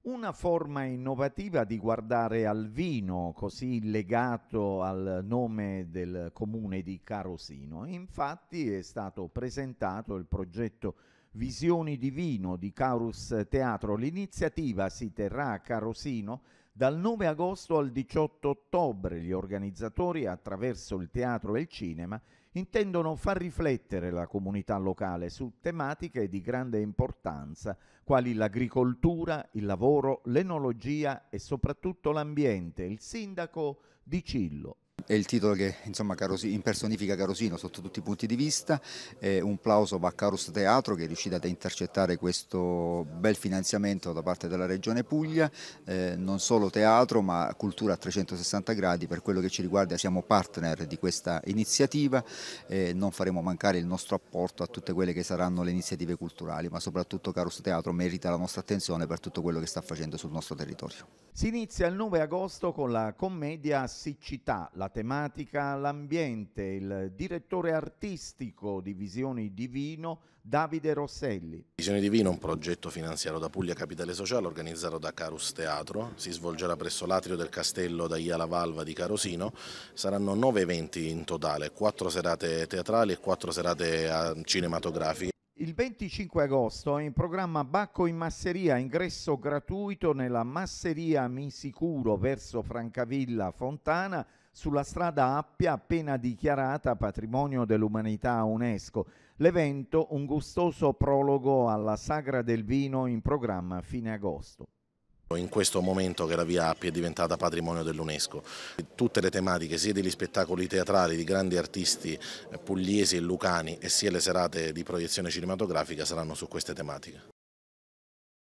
Una forma innovativa di guardare al vino, così legato al nome del comune di Carosino. Infatti è stato presentato il progetto Visioni di vino di Carus Teatro. L'iniziativa si terrà a Carosino dal 9 agosto al 18 ottobre gli organizzatori, attraverso il teatro e il cinema, intendono far riflettere la comunità locale su tematiche di grande importanza, quali l'agricoltura, il lavoro, l'enologia e soprattutto l'ambiente, il sindaco di Cillo. È il titolo che insomma, Carosi, impersonifica Carosino sotto tutti i punti di vista, eh, un plauso va a Carus Teatro che è riuscita ad intercettare questo bel finanziamento da parte della Regione Puglia, eh, non solo teatro ma cultura a 360 gradi, per quello che ci riguarda siamo partner di questa iniziativa e eh, non faremo mancare il nostro apporto a tutte quelle che saranno le iniziative culturali, ma soprattutto Carus Teatro merita la nostra attenzione per tutto quello che sta facendo sul nostro territorio. Si inizia il 9 agosto con la commedia Siccità, la tematica l'ambiente, il direttore artistico di Visioni Divino, Davide Rosselli. Visioni Divino è un progetto finanziato da Puglia Capitale Sociale organizzato da Carus Teatro, si svolgerà presso l'atrio del castello da Ia Valva di Carosino, saranno nove eventi in totale, quattro serate teatrali e quattro serate ah, cinematografiche. Il 25 agosto è in programma Bacco in Masseria, ingresso gratuito nella Masseria Misicuro verso Francavilla Fontana sulla strada Appia appena dichiarata patrimonio dell'umanità UNESCO. L'evento un gustoso prologo alla Sagra del Vino in programma a fine agosto in questo momento che la Via Appia è diventata patrimonio dell'UNESCO. Tutte le tematiche, sia degli spettacoli teatrali di grandi artisti eh, pugliesi e lucani e sia le serate di proiezione cinematografica saranno su queste tematiche.